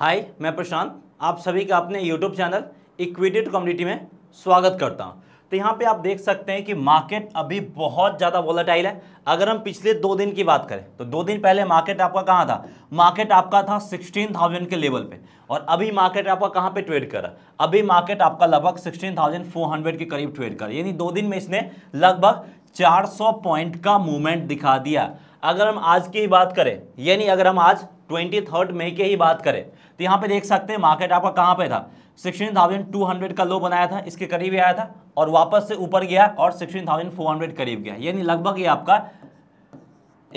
हाय मैं प्रशांत आप सभी का अपने यूट्यूब चैनल इक्विटेड कम्युनिटी में स्वागत करता हूं तो यहाँ पे आप देख सकते हैं कि मार्केट अभी बहुत ज़्यादा वोलाटाइल है अगर हम पिछले दो दिन की बात करें तो दो दिन पहले मार्केट आपका कहाँ था मार्केट आपका था थाउजेंड के लेवल पे और अभी मार्केट आपका कहाँ पर ट्रेड कर रहा है अभी मार्केट आपका लगभग सिक्सटीन के करीब ट्रेड कर यानी दो दिन में इसने लगभग 400 पॉइंट का मूवमेंट दिखा दिया अगर हम आज की ही बात करें यानी अगर हम आज ट्वेंटी थर्ड मई की ही बात करें तो यहाँ पे देख सकते हैं मार्केट आपका कहाँ पे था सिक्सटीन थाउजेंड टू हंड्रेड का लो बनाया था इसके करीब आया था और वापस से ऊपर गया और सिक्सटीन थाउजेंड फोर हंड्रेड करीब गया यानी लगभग ये आपका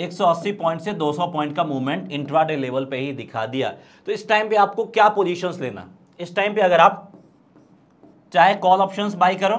180 पॉइंट से 200 पॉइंट का मूवमेंट इंट्राडे लेवल पे ही दिखा दिया तो इस टाइम पे आपको क्या पोजीशंस लेना इस टाइम पे अगर आप चाहे कॉल ऑप्शंस बाय करो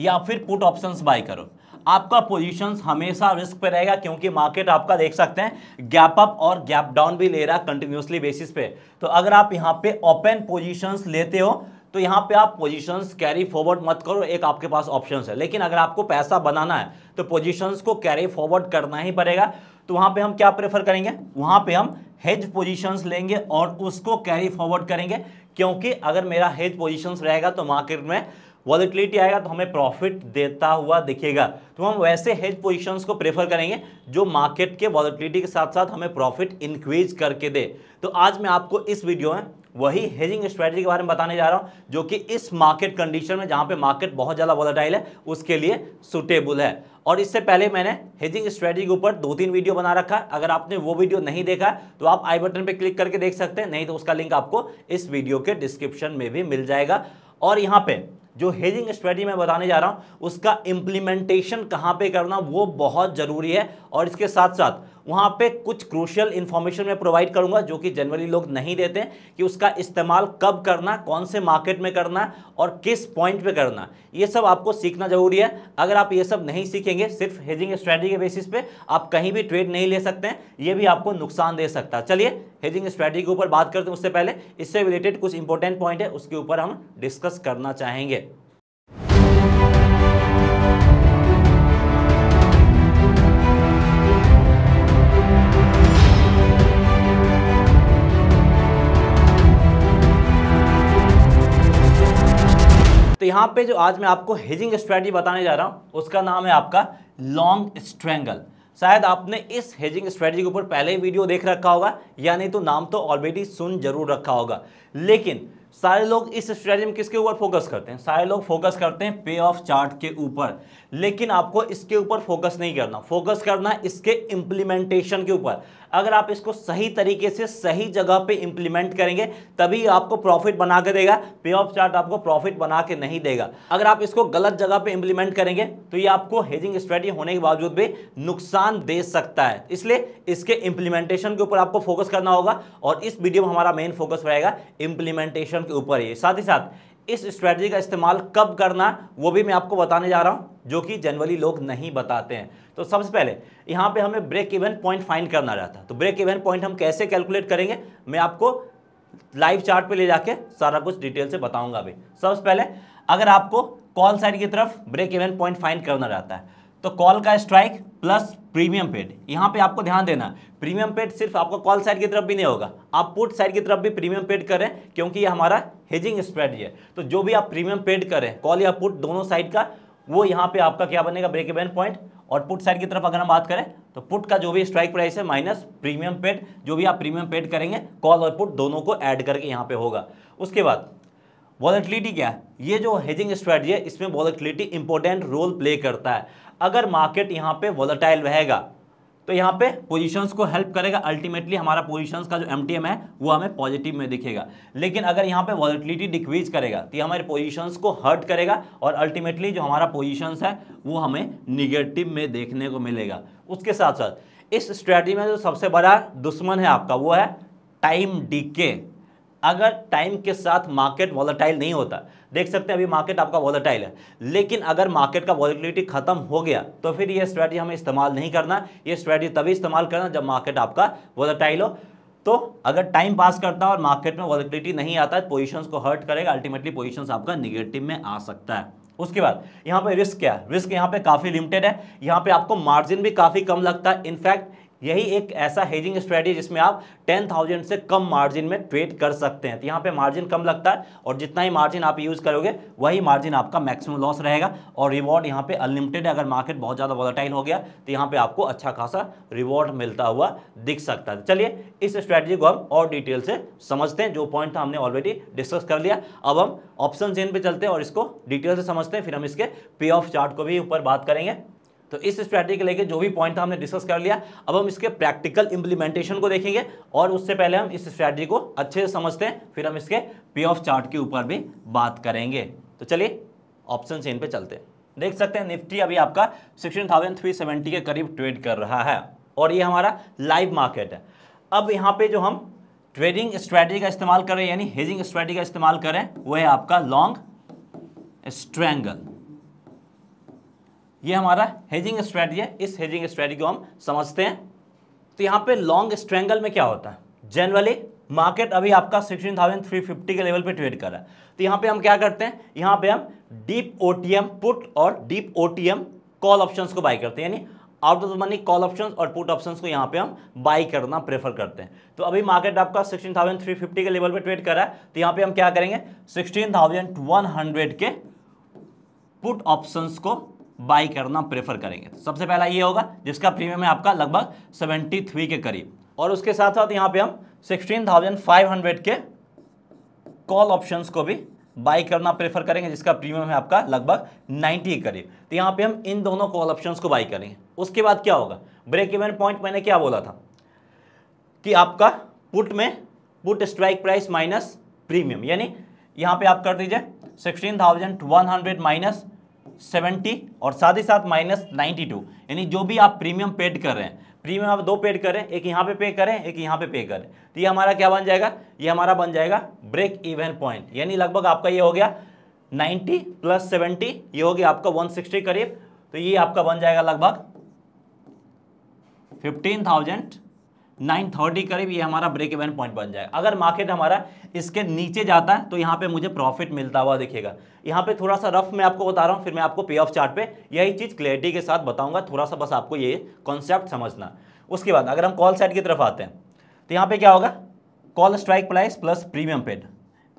या फिर पुट ऑप्शंस बाय करो आपका पोजीशंस हमेशा रिस्क पे रहेगा क्योंकि मार्केट आपका देख सकते हैं गैप अप और गैप डाउन भी ले रहा है कंटिन्यूसली बेसिस पे तो अगर आप यहाँ पे ओपन पोजीशंस लेते हो तो यहाँ पे आप पोजीशंस कैरी फॉरवर्ड मत करो एक आपके पास ऑप्शन है लेकिन अगर आपको पैसा बनाना है तो पोजिशंस को कैरी फॉरवर्ड करना ही पड़ेगा तो वहाँ पर हम क्या प्रेफर करेंगे वहाँ पर हम हेज पोजिशंस लेंगे और उसको कैरी फॉरवर्ड करेंगे क्योंकि अगर मेरा हेज पोजिशंस रहेगा तो मार्केट में वॉलिटिलिटी आएगा तो हमें प्रॉफिट देता हुआ दिखेगा तो हम वैसे हेज पोजीशंस को प्रेफर करेंगे जो मार्केट के वॉलिटिलिटी के साथ साथ हमें प्रॉफिट इंक्रीज करके दे तो आज मैं आपको इस वीडियो में वही हेजिंग स्ट्रैटेजी के बारे में बताने जा रहा हूँ जो कि इस मार्केट कंडीशन में जहाँ पे मार्केट बहुत ज़्यादा वॉलेटाइल है उसके लिए सुटेबल है और इससे पहले मैंने हेजिंग स्ट्रैटेजी के ऊपर दो तीन वीडियो बना रखा है अगर आपने वो वीडियो नहीं देखा तो आप आई बटन पर क्लिक करके देख सकते हैं नहीं तो उसका लिंक आपको इस वीडियो के डिस्क्रिप्शन में भी मिल जाएगा और यहाँ पर जो हेजिंग स्ट्रेटी मैं बताने जा रहा हूँ उसका इम्प्लीमेंटेशन कहाँ पे करना वो बहुत ज़रूरी है और इसके साथ साथ वहाँ पे कुछ क्रूशियल इन्फॉर्मेशन मैं प्रोवाइड करूँगा जो कि जनरली लोग नहीं देते कि उसका इस्तेमाल कब करना कौन से मार्केट में करना और किस पॉइंट पे करना ये सब आपको सीखना ज़रूरी है अगर आप ये सब नहीं सीखेंगे सिर्फ हेजिंग स्ट्रैटेजी के बेसिस पे आप कहीं भी ट्रेड नहीं ले सकते हैं ये भी आपको नुकसान दे सकता है चलिए हेजिंग स्ट्रैटेजी के ऊपर बात करते हैं उससे पहले इससे रिलेटेड कुछ इंपॉर्टेंट पॉइंट है उसके ऊपर हम डिस्कस करना चाहेंगे तो यहाँ पे जो आज मैं आपको हेजिंग स्ट्रैटी बताने जा रहा हूँ उसका नाम है आपका लॉन्ग स्ट्रेंगल शायद आपने इस हेजिंग स्ट्रेटजी के ऊपर पहले ही वीडियो देख रखा होगा या नहीं तो नाम तो ऑलरेडी सुन जरूर रखा होगा लेकिन सारे लोग इस स्ट्रेटजी में किसके ऊपर फोकस करते हैं सारे लोग फोकस करते हैं पे ऑफ चार्ट के ऊपर लेकिन आपको इसके ऊपर फोकस नहीं करना फोकस करना इसके इम्प्लीमेंटेशन के ऊपर अगर आप इसको सही तरीके से सही जगह पे इंप्लीमेंट करेंगे तभी आपको प्रॉफिट बना के देगा पे ऑफ चार्ट आपको प्रॉफिट बना के नहीं देगा अगर आप इसको गलत जगह पे इंप्लीमेंट करेंगे तो ये आपको हेजिंग स्ट्रेटी होने के बावजूद भी नुकसान दे सकता है इसलिए इसके इंप्लीमेंटेशन के ऊपर आपको फोकस करना होगा और इस वीडियो में हमारा मेन फोकस रहेगा इंप्लीमेंटेशन के ऊपर ही साथ ही साथ इस स्ट्रैटेजी का इस्तेमाल कब करना है वो भी मैं आपको बताने जा रहा हूँ जो कि जनरली लोग नहीं बताते हैं तो सबसे पहले यहाँ पे हमें ब्रेक इवेंट पॉइंट फाइंड करना रहता है तो ब्रेक इवेंट पॉइंट हम कैसे कैलकुलेट करेंगे मैं आपको लाइव चार्ट पे ले जाके सारा कुछ डिटेल से बताऊंगा अभी सबसे पहले अगर आपको कॉल साइड की तरफ ब्रेक इवेंट पॉइंट फाइंड करना रहता है तो कॉल का स्ट्राइक प्लस प्रीमियम पेड यहाँ पे आपको ध्यान देना प्रीमियम पेड सिर्फ आपका कॉल साइड की तरफ भी नहीं होगा आप पुट साइड की तरफ भी प्रीमियम पेड करें क्योंकि ये हमारा हेजिंग स्प्रेड है तो जो भी आप प्रीमियम पेड करें कॉल या पुट दोनों साइड का वो यहाँ पे आपका क्या बनेगा ब्रेक इवन पॉइंट और पुट साइड की तरफ अगर हम बात करें तो पुट का जो भी स्ट्राइक प्राइस है माइनस प्रीमियम पेड जो भी आप प्रीमियम पेड करेंगे कॉल और पुट दोनों को ऐड करके यहाँ पे होगा उसके बाद वॉलेटिलिटी क्या है ये जो हेजिंग स्ट्रेटी है इसमें वॉलेटिलिटी इंपॉर्टेंट रोल प्ले करता है अगर मार्केट यहाँ पे वोलाटाइल रहेगा तो यहाँ पे पोजीशंस को हेल्प करेगा अल्टीमेटली हमारा पोजीशंस का जो एम है वो हमें पॉजिटिव में दिखेगा लेकिन अगर यहाँ पे वॉलिटिलिटी डिक्रीज करेगा तो ये हमारे पोजीशंस को हर्ट करेगा और अल्टीमेटली जो हमारा पोजीशंस है वो हमें निगेटिव में देखने को मिलेगा उसके साथ साथ इस स्ट्रैटी में जो सबसे बड़ा दुश्मन है आपका वो है टाइम डी अगर टाइम के साथ मार्केट वॉलेटाइल नहीं होता देख सकते हैं अभी मार्केट आपका वॉलेटाइल है लेकिन अगर मार्केट का वॉलेटिलिटी खत्म हो गया तो फिर ये स्ट्रैटी हमें इस्तेमाल नहीं करना ये स्ट्रैटी तभी इस्तेमाल करना जब मार्केट आपका वॉलेटाइल हो तो अगर टाइम पास करता है और मार्केट में वॉलेटिलिटी नहीं आता है पोजिशंस को हर्ट करेगा अल्टीमेटली पोजिशन आपका निगेटिव में आ सकता है उसके बाद यहाँ पे रिस्क क्या है रिस्क यहाँ पे काफ़ी लिमिटेड है यहाँ पे आपको मार्जिन भी काफ़ी कम लगता है इनफैक्ट यही एक ऐसा हेजिंग स्ट्रेटी जिसमें आप टेन थाउजेंड से कम मार्जिन में ट्रेड कर सकते हैं तो यहाँ पे मार्जिन कम लगता है और जितना ही मार्जिन आप यूज़ करोगे वही मार्जिन आपका मैक्सिमम लॉस रहेगा और रिवॉर्ड यहाँ पे अनलिमिटेड है अगर मार्केट बहुत ज़्यादा वॉलाटाइल हो गया तो यहाँ पे आपको अच्छा खासा रिवॉर्ड मिलता हुआ दिख सकता है चलिए इस स्ट्रैटेजी को हम और डिटेल से समझते हैं जो पॉइंट था हमने ऑलरेडी डिस्कस कर लिया अब हम ऑप्शन चेन पर चलते हैं और इसको डिटेल से समझते हैं फिर हम इसके पे ऑफ चार्ट को भी ऊपर बात करेंगे तो इस स्ट्रैटेजी के लेके जो भी पॉइंट था हमने डिस्कस कर लिया अब हम इसके प्रैक्टिकल इंप्लीमेंटेशन को देखेंगे और उससे पहले हम इस स्ट्रैटेजी को अच्छे से समझते हैं फिर हम इसके पे ऑफ चार्ट के ऊपर भी बात करेंगे तो चलिए ऑप्शन चेन पे चलते हैं देख सकते हैं निफ्टी अभी आपका सिक्सटीन थाउजेंड थ्री सेवेंटी के करीब ट्रेड कर रहा है और ये हमारा लाइव मार्केट है अब यहाँ पे जो हम ट्रेडिंग स्ट्रैटेजी का इस्तेमाल करें यानी हेजिंग स्ट्रैटेजी का इस्तेमाल करें वह है आपका लॉन्ग स्ट्रैंगल ये हमारा हेजिंग स्ट्रैटी है इस हेजिंग स्ट्रैटी को हम समझते हैं तो यहाँ पे लॉन्ग स्ट्रेंगल में क्या होता है जनरली मार्केट अभी आपका 16,350 के लेवल पे ट्रेड कर रहा है तो यहाँ पे हम क्या करते हैं यहाँ पे हम डीप ओ पुट और डीप ओ कॉल ऑप्शन को बाई करते हैं यानी out of the money call option और पुट ऑप्शन को यहाँ पे हम बाई करना प्रेफर करते हैं तो अभी मार्केट आपका 16,350 के लेवल पे ट्रेड कर रहा है तो यहाँ पे हम क्या करेंगे 16,100 के पुट ऑप्शंस को बाई करना प्रेफर करेंगे तो सबसे पहला ये होगा जिसका प्रीमियम है आपका लगभग सेवेंटी थ्री के करीब और उसके साथ साथ यहाँ पे हम सिक्सटीन थाउजेंड फाइव हंड्रेड के कॉल ऑप्शंस को भी बाई करना प्रेफर करेंगे जिसका प्रीमियम है आपका लगभग 90 के करीब तो यहाँ पे हम इन दोनों कॉल ऑप्शंस को बाई करेंगे उसके बाद क्या होगा ब्रेक इवन पॉइंट मैंने क्या बोला था कि आपका पुट में put strike price minus premium यानी यहाँ पे आप कर दीजिए sixteen thousand one hundred minus seventy और साथ ही साथ माइनस नाइन्टी टू यानी जो भी आप प्रीमियम पेड कर रहे हैं प्रीमियम आप दो पेड हैं एक यहाँ पे पे करें एक यहाँ पे पे करें तो ये हमारा क्या बन जाएगा ये हमारा बन जाएगा ब्रेक इवन पॉइंट यानी लगभग आपका ये हो गया 90 प्लस 70 ये हो गया आपका 160 करीब तो ये आपका बन जाएगा लगभग फिफ्टीन थाउजेंड नाइन थर्टी करीब ये हमारा ब्रेक इवन पॉइंट बन जाएगा अगर मार्केट हमारा इसके नीचे जाता है तो यहाँ पे मुझे प्रॉफिट मिलता हुआ दिखेगा यहाँ पे थोड़ा सा रफ मैं आपको बता रहा हूँ फिर मैं आपको पे ऑफ चार्ट पे यही चीज़ क्लियरिटी के साथ बताऊँगा थोड़ा सा बस आपको ये कॉन्सेप्ट समझना उसके बाद अगर हम कॉल साइड की तरफ आते हैं तो यहाँ पर क्या होगा call strike price plus premium paid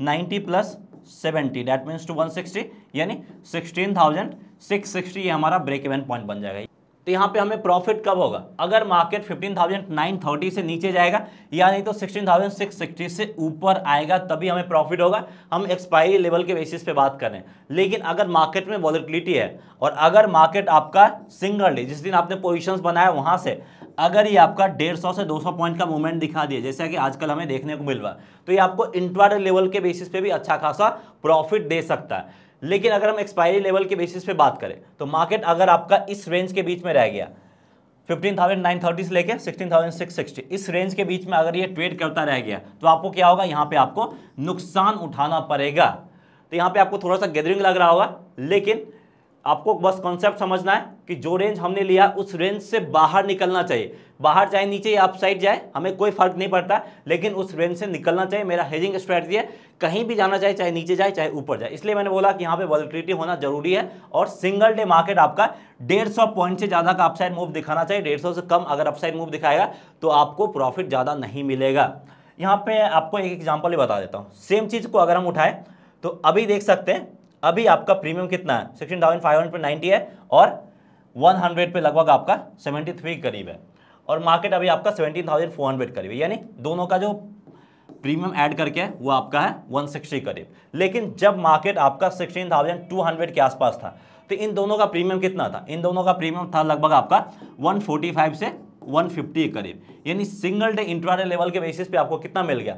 ninety plus seventy that means to one sixty यानी सिक्सटीन थाउजेंड सिक्स सिक्सटी ये हमारा ब्रेक इवन पॉइंट बन जाएगा तो यहाँ पे हमें प्रॉफिट कब होगा अगर मार्केट 15,930 से नीचे जाएगा या नहीं तो 16,660 से ऊपर आएगा तभी हमें प्रॉफिट होगा हम एक्सपायरी लेवल के बेसिस पे बात करें लेकिन अगर मार्केट में वॉलिटिलिटी है और अगर मार्केट आपका सिंगल डे जिस दिन आपने पोजिशन बनाया वहाँ से अगर ये आपका डेढ़ सौ से दो सौ पॉइंट का मूवमेंट दिखा दिए जैसा कि आजकल हमें देखने को मिल रहा है तो ये आपको इंट्राडे लेवल के बेसिस पे भी अच्छा खासा प्रॉफिट दे सकता है लेकिन अगर हम एक्सपायरी लेवल के बेसिस पे बात करें तो मार्केट अगर आपका इस रेंज के बीच में रह गया 15,930 से लेके 16,660 इस रेंज के बीच में अगर ये ट्रेड करता रह गया तो आपको क्या होगा यहाँ पे आपको नुकसान उठाना पड़ेगा तो यहाँ पे आपको थोड़ा सा गैदरिंग लग रहा होगा लेकिन आपको बस कॉन्सेप्ट समझना है कि जो रेंज हमने लिया उस रेंज से बाहर निकलना चाहिए बाहर चाहे नीचे या अपसाइड जाए हमें कोई फर्क नहीं पड़ता लेकिन उस रेंज से निकलना चाहिए मेरा हेजिंग स्ट्रैटेजी है कहीं भी जाना चाहिए चाहे नीचे जाए चाहे ऊपर जाए इसलिए मैंने बोला कि यहाँ पे वॉलिटिलिटी होना जरूरी है और सिंगल डे मार्केट आपका डेढ़ सौ पॉइंट से ज़्यादा का अपसाइड मूव दिखाना चाहिए डेढ़ सौ से कम अगर अपसाइड मूव दिखाएगा तो आपको प्रॉफिट ज़्यादा नहीं मिलेगा यहाँ पे आपको एक एग्जाम्पल ही बता देता हूँ सेम चीज़ को अगर हम उठाएं तो अभी देख सकते हैं अभी आपका प्रीमियम कितना है सिक्सटीन थाउजेंड फाइव हंड्रेड पर नाइन्टी है और वन हंड्रेड पर लगभग आपका सेवेंटी थ्री करीब है और मार्केट अभी आपका सेवेंटीन थाउजेंड फोर हंड्रेड करीब है यानी दोनों का जो प्रीमियम ऐड करके है वो आपका है वन सिक्सटी करीब लेकिन जब मार्केट आपका सिक्सटीन थाउजेंड टू हंड्रेड के आसपास था तो इन दोनों का प्रीमियम कितना था इन दोनों का प्रीमियम था लगभग आपका वन फोर्टी फाइव से वन फिफ्टी करीब यानी सिंगल डे इंट्राडे लेवल के बेसिस पे आपको कितना मिल गया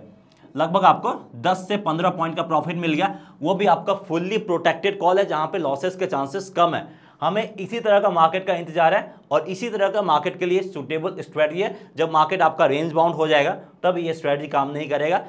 लगभग आपको 10 से 15 पॉइंट का प्रॉफिट मिल गया वो भी आपका फुल्ली प्रोटेक्टेड कॉल है जहां पे लॉसेस के चांसेस कम है हमें इसी तरह का मार्केट का इंतजार है और इसी तरह का मार्केट के लिए सुटेबल स्ट्रेटजी है जब मार्केट आपका रेंज बाउंड हो जाएगा तब ये स्ट्रेटजी काम नहीं करेगा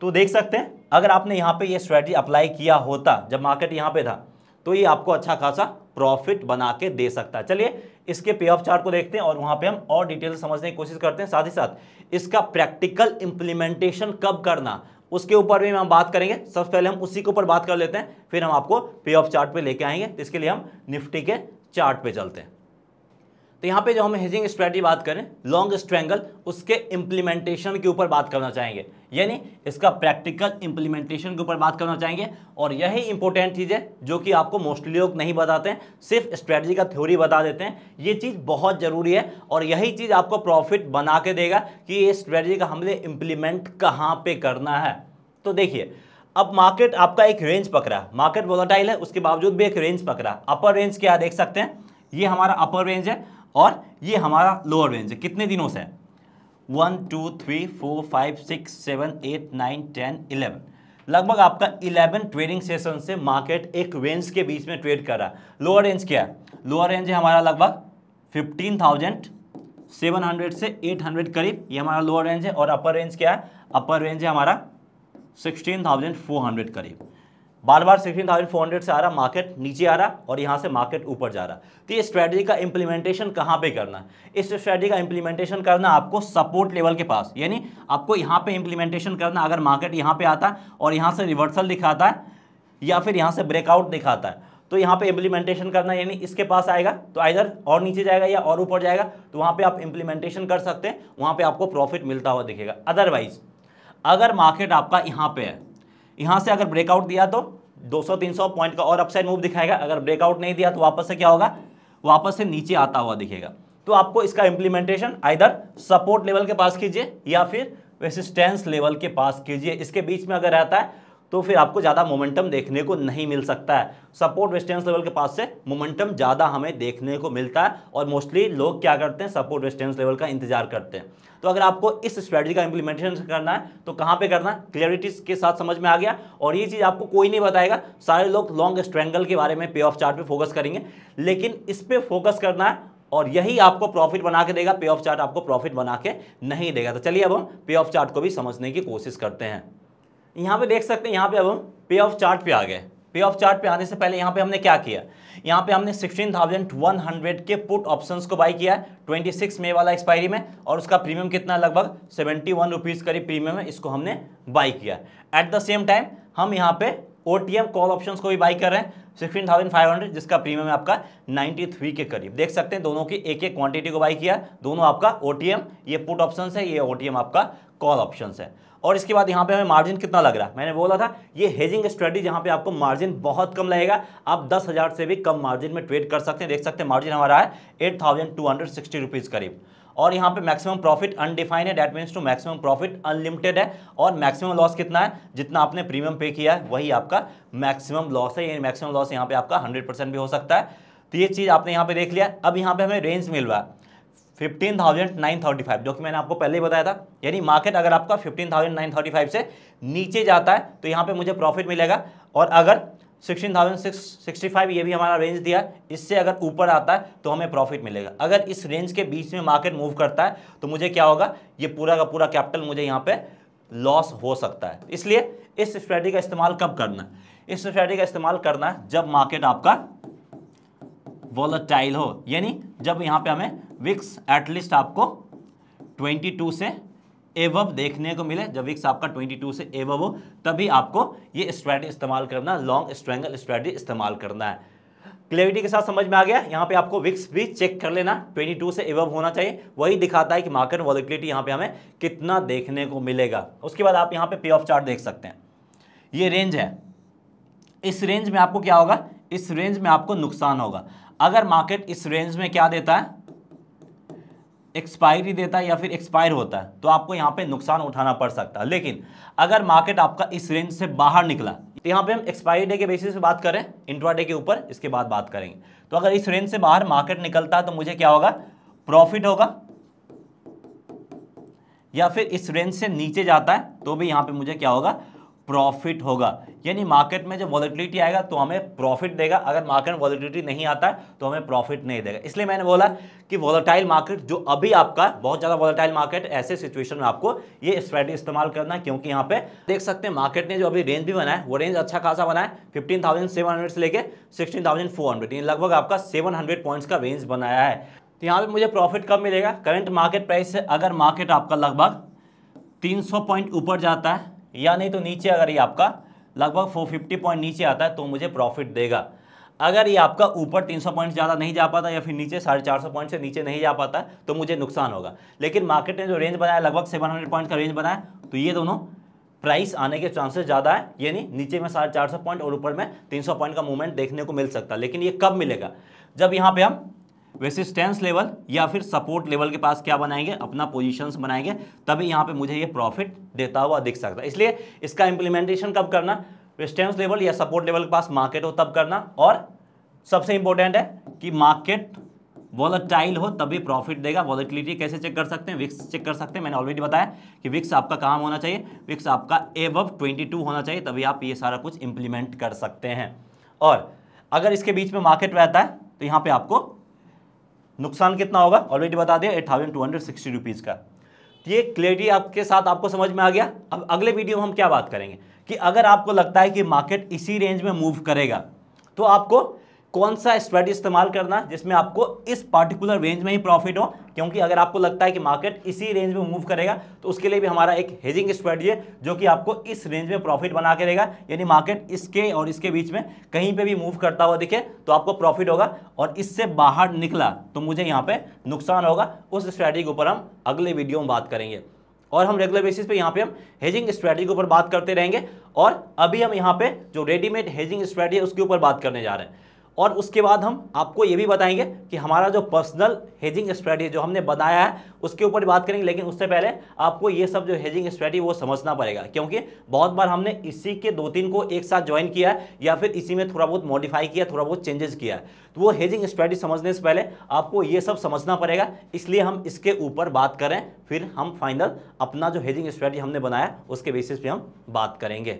तो देख सकते हैं अगर आपने यहाँ पे ये स्ट्रैटी अप्लाई किया होता जब मार्केट यहाँ पे था तो ये आपको अच्छा खासा प्रॉफिट बना के दे सकता है चलिए इसके पे ऑफ चार्ट को देखते हैं और वहाँ पे हम और डिटेल समझने की कोशिश करते हैं साथ ही साथ इसका प्रैक्टिकल इम्प्लीमेंटेशन कब करना उसके ऊपर भी हम बात करेंगे सबसे पहले हम उसी के ऊपर बात कर लेते हैं फिर हम आपको पे ऑफ चार्ट पे लेके आएंगे तो इसके लिए हम निफ्टी के चार्ट पे चलते हैं तो यहाँ पे जो हम हेजिंग स्ट्रैटी बात करें लॉन्ग स्ट्रैंगल उसके इम्प्लीमेंटेशन के ऊपर बात करना चाहेंगे यानी इसका प्रैक्टिकल इम्प्लीमेंटेशन के ऊपर बात करना चाहेंगे और यही इंपॉर्टेंट चीज़ है जो कि आपको मोस्टली लोग नहीं बताते हैं सिर्फ स्ट्रैटजी का थ्योरी बता देते हैं ये चीज़ बहुत ज़रूरी है और यही चीज़ आपको प्रॉफिट बना के देगा कि ये स्ट्रैटी का हमने इम्प्लीमेंट कहाँ पर करना है तो देखिए अब मार्केट आपका एक रेंज पकड़ा है मार्केट वोलाटाइल है उसके बावजूद भी एक रेंज पकड़ा अपर रेंज क्या देख सकते हैं ये हमारा अपर रेंज है और ये हमारा लोअर रेंज है कितने दिनों से है one two three four five six seven eight nine ten eleven लगभग आपका इलेवन ट्रेडिंग सेशन से मार्केट एक रेंज के बीच में ट्रेड कर रहा है लोअर रेंज क्या है लोअर रेंज है हमारा लगभग फिफ्टीन थाउजेंड सेवन हंड्रेड से एट हंड्रेड करीब ये हमारा लोअर रेंज है और अपर रेंज क्या है अपर रेंज है हमारा सिक्सटीन थाउजेंड फोर हंड्रेड करीब बार बार सिक्सटीन थाउजेंड फोर हंड्रेड से आ रहा मार्केट नीचे आ रहा और यहाँ से मार्केट ऊपर जा रहा तो ये स्ट्रैटेजी का इंप्लीमेंटेशन कहाँ पे करना है इस स्ट्रैटेजी का इंप्लीमेंटेशन करना आपको सपोर्ट लेवल के पास यानी आपको यहाँ पे इंप्लीमेंटेशन करना अगर मार्केट यहाँ पे आता और यहाँ से रिवर्सल दिखाता है या फिर यहाँ से ब्रेकआउट दिखाता है तो यहाँ पे इम्प्लीमेंटेशन करना यानी इसके पास आएगा तो आइधर और नीचे जाएगा या और ऊपर जाएगा तो वहाँ पर आप इम्प्लीमेंटेशन कर सकते हैं वहाँ पर आपको प्रॉफिट मिलता हुआ दिखेगा अदरवाइज अगर मार्केट आपका यहाँ पर है यहां से अगर ब्रेकआउट दिया तो 200-300 पॉइंट का और अपसाइड मूव दिखाएगा अगर ब्रेकआउट नहीं दिया तो वापस से क्या होगा वापस से नीचे आता हुआ दिखेगा तो आपको इसका इंप्लीमेंटेशन आइधर सपोर्ट लेवल के पास कीजिए या फिर रेसिस्टेंस लेवल के पास कीजिए इसके बीच में अगर रहता है तो फिर आपको ज़्यादा मोमेंटम देखने को नहीं मिल सकता है सपोर्ट रेस्टेंस लेवल के पास से मोमेंटम ज़्यादा हमें देखने को मिलता है और मोस्टली लोग क्या करते हैं सपोर्ट रेस्टेंस लेवल का इंतजार करते हैं तो अगर आपको इस स्ट्रेटजी का इंप्लीमेंटेशन करना है तो कहाँ पे करना है क्लियरिटी के साथ समझ में आ गया और ये चीज़ आपको कोई नहीं बताएगा सारे लोग लॉन्ग स्ट्रेंगल के बारे में पे ऑफ चार्ट पे फोकस करेंगे लेकिन इस पर फोकस करना है और यही आपको प्रॉफिट बना के देगा पे ऑफ चार्ट आपको प्रॉफिट बना के नहीं देगा तो चलिए अब हम पे ऑफ चार्ट को भी समझने की कोशिश करते हैं यहाँ पे देख सकते हैं यहाँ पे अब हम पे ऑफ चार्ट पे आ गए पे ऑफ चार्ट पे आने से पहले यहाँ पे हमने क्या किया यहाँ पे हमने 16,100 के पुट ऑप्शंस को बाई किया है सिक्स मई वाला एक्सपायरी में और उसका प्रीमियम कितना लगभग सेवेंटी वन रुपीज़ करीब प्रीमियम है इसको हमने बाई किया एट द सेम टाइम हम यहाँ पे ओ कॉल ऑप्शन को भी बाई कर रहे हैं 16,500 जिसका प्रीमियम आपका आपका 93 के करीब देख सकते हैं दोनों की एक एक क्वांटिटी को बाई किया दोनों आपका ओ ये पुट ऑप्शन है ये ओ आपका कॉल ऑप्शन है और इसके बाद यहाँ पे हमें मार्जिन कितना लग रहा है मैंने बोला था ये हेजिंग स्ट्रेटी जहाँ पे आपको मार्जिन बहुत कम लगेगा आप दस हज़ार से भी कम मार्जिन में ट्रेड कर सकते हैं देख सकते हैं मार्जिन हमारा है eight thousand two hundred sixty rupees करीब और यहाँ पे मैक्सिमम प्रॉफिट अनडिफाइंड है that means to maximum profit unlimited है और मैक्सिमम लॉस कितना है जितना आपने प्रीमियम पे किया है वही आपका मैक्सिमम लॉस है यानी मैक्सिमम लॉस यहाँ पे आपका 100 परसेंट भी हो सकता है तो ये चीज़ आपने यहाँ पे देख लिया अब यहाँ पे हमें रेंज मिल रहा है fifteen thousand nine thirty five जो कि मैंने आपको पहले ही बताया था यानी मार्केट अगर आपका fifteen thousand nine thirty five से नीचे जाता है तो यहाँ पे मुझे प्रॉफिट मिलेगा और अगर sixteen thousand six sixty five ये भी हमारा रेंज दिया इससे अगर ऊपर आता है तो हमें प्रॉफिट मिलेगा अगर इस रेंज के बीच में मार्केट मूव करता है तो मुझे क्या होगा ये पूरा का पूरा कैपिटल मुझे यहाँ पे लॉस हो सकता है इसलिए इस स्ट्रेटी का इस्तेमाल कब करना है इस स्ट्रेटी का इस्तेमाल करना है जब मार्केट आपका वॉलटाइल हो यानी जब यहाँ पर हमें विक्स एटलीस्ट आपको 22 से एवब देखने को मिले जब विक्स आपका 22 से एवब हो तभी आपको ये स्ट्रैटी इस्तेमाल करना लॉन्ग स्ट्रैंगल स्ट्रैटी इस्तेमाल करना है क्लेरिटी के साथ समझ में आ गया यहाँ पे आपको विक्स भी चेक कर लेना 22 से एवब होना चाहिए वही दिखाता है कि मार्केट वॉलिबिलिटी यहाँ पे हमें कितना देखने को मिलेगा उसके बाद आप यहाँ पे पे ऑफ चार्ट देख सकते हैं ये रेंज है इस रेंज में आपको क्या होगा इस रेंज में आपको नुकसान होगा अगर मार्केट इस रेंज में क्या देता है एक्सपायरी देता है या फिर एक्सपायर होता है तो आपको यहाँ पे नुकसान उठाना पड़ सकता है लेकिन अगर मार्केट आपका इस रेंज से बाहर निकला तो यहाँ पे हम एक्सपायरी डे के बेसिस पे बात करें डे के ऊपर इसके बाद बात करेंगे तो अगर इस रेंज से बाहर मार्केट निकलता है तो मुझे क्या होगा प्रॉफिट होगा या फिर इस रेंज से नीचे जाता है तो भी यहाँ पे मुझे क्या होगा प्रॉफिट होगा यानी मार्केट में जब वॉलिटिलिटी आएगा तो हमें प्रॉफिट देगा अगर मार्केट में वॉलिटिलिटी नहीं आता है तो हमें प्रॉफिट नहीं देगा इसलिए मैंने बोला कि वॉलेटाइल मार्केट जो अभी आपका बहुत ज़्यादा वॉलेटाइल मार्केट ऐसे सिचुएशन में आपको ये स्ट्रेटी इस्तेमाल करना है क्योंकि यहाँ पे देख सकते हैं मार्केट ने जो अभी रेंज भी बनाया वो रेंज अच्छा खासा बनाया फिफ्टीन थाउजेंड सेवन हंड्रेड से लेकर सिक्सटीन थाउजेंड फोर हंड्रेड ये लगभग आपका सेवन हंड्रेड पॉइंट्स का रेंज बनाया है तो यहाँ पर मुझे प्रॉफिट कब मिलेगा करंट मार्केट प्राइस से अगर मार्केट आपका लगभग तीन सौ पॉइंट ऊपर जाता है या नहीं तो नीचे अगर ये आपका लगभग 450 पॉइंट नीचे आता है तो मुझे प्रॉफिट देगा अगर ये आपका ऊपर 300 पॉइंट ज़्यादा नहीं जा पाता या फिर नीचे साढ़े चार सौ पॉइंट से नीचे नहीं जा पाता तो मुझे नुकसान होगा लेकिन मार्केट ने जो रेंज बनाया लगभग 700 पॉइंट का रेंज बनाया तो ये दोनों प्राइस आने के चांसेस ज़्यादा है यानी नीचे में साढ़े चार सौ पॉइंट और ऊपर में तीन सौ पॉइंट का मूवमेंट देखने को मिल सकता है लेकिन ये कब मिलेगा जब यहाँ पे हम रेसिस्टेंस लेवल या फिर सपोर्ट लेवल के पास क्या बनाएंगे अपना पोजीशंस बनाएंगे तभी यहाँ पे मुझे ये प्रॉफिट देता हुआ दिख सकता है इसलिए इसका इंप्लीमेंटेशन कब करना रेसिस्टेंस लेवल या सपोर्ट लेवल के पास मार्केट हो तब करना और सबसे इंपॉर्टेंट है कि मार्केट वॉलेटाइल हो तभी प्रॉफिट देगा वॉलेटिलिटी कैसे चेक कर सकते हैं विक्स चेक कर सकते हैं मैंने ऑलरेडी बताया कि विक्स आपका काम होना चाहिए विक्स आपका एवब 22 होना चाहिए तभी आप ये सारा कुछ इंप्लीमेंट कर सकते हैं और अगर इसके बीच में मार्केट रहता है तो यहाँ पे आपको नुकसान कितना होगा ऑलरेडी बता दिया eight thousand two hundred sixty rupees का तो ये क्लियरिटी आपके साथ आपको समझ में आ गया अब अगले वीडियो में हम क्या बात करेंगे कि अगर आपको लगता है कि मार्केट इसी रेंज में मूव करेगा तो आपको कौन सा स्ट्रेटी इस्तेमाल करना जिसमें आपको इस पार्टिकुलर रेंज में ही प्रॉफिट हो क्योंकि अगर आपको लगता है कि मार्केट इसी रेंज में मूव करेगा तो उसके लिए भी हमारा एक हेजिंग स्ट्रेटी है जो कि आपको इस रेंज में प्रॉफिट बना के रहेगा यानी मार्केट इसके और इसके बीच में कहीं पे भी मूव करता हुआ दिखे तो आपको प्रॉफिट होगा और इससे बाहर निकला तो मुझे यहाँ पर नुकसान होगा उस स्ट्रैटी के ऊपर हम अगले वीडियो में बात करेंगे और हम रेगुलर बेसिस पे यहाँ पे हम हेजिंग स्ट्रेटी के ऊपर बात करते रहेंगे और अभी हम यहाँ पे जो रेडीमेड हेजिंग स्ट्रेटी है उसके ऊपर बात करने जा रहे हैं और उसके बाद हम आपको ये भी बताएंगे कि हमारा जो पर्सनल हेजिंग स्ट्रेटी जो हमने बनाया है उसके ऊपर बात करेंगे लेकिन उससे पहले आपको ये सब जो हेजिंग स्ट्रेटी वो समझना पड़ेगा क्योंकि बहुत बार हमने इसी के दो तीन को एक साथ ज्वाइन किया है या फिर इसी में थोड़ा बहुत मॉडिफाई किया थोड़ा बहुत चेंजेस किया है तो वो हेजिंग स्ट्रेटी समझने से पहले आपको ये सब समझना पड़ेगा इसलिए हम इसके ऊपर बात करें फिर हम फाइनल अपना जो हेजिंग स्ट्रेटी हमने बनाया उसके बेसिस पर हम बात करेंगे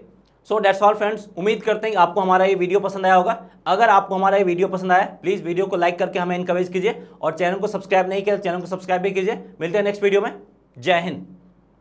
सो डेट्स ऑल फ्रेंड्स उम्मीद करते हैं कि आपको हमारा ये वीडियो पसंद आया होगा अगर आपको हमारा ये वीडियो पसंद आया प्लीज़ वीडियो को लाइक करके हमें इनकरेज कीजिए और चैनल को सब्सक्राइब नहीं किया चैनल तो को सब्सक्राइब भी कीजिए मिलते हैं नेक्स्ट वीडियो में जय हिंद